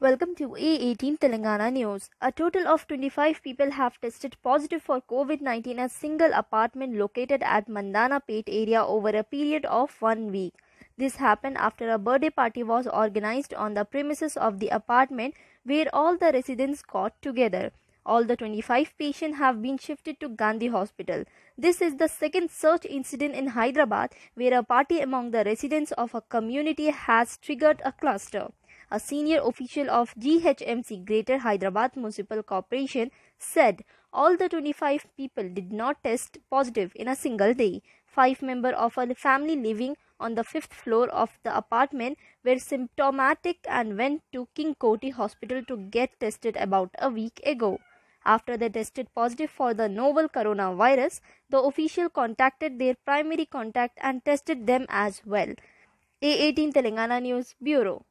Welcome to A18 Telangana News. A total of 25 people have tested positive for COVID 19 at single apartment located at Mandana Pet area over a period of one week. This happened after a birthday party was organized on the premises of the apartment where all the residents got together. All the 25 patients have been shifted to Gandhi Hospital. This is the second search incident in Hyderabad where a party among the residents of a community has triggered a cluster a senior official of GHMC Greater Hyderabad Municipal Corporation, said all the 25 people did not test positive in a single day. Five members of a family living on the fifth floor of the apartment were symptomatic and went to King Koti Hospital to get tested about a week ago. After they tested positive for the novel coronavirus, the official contacted their primary contact and tested them as well. A18 Telangana News Bureau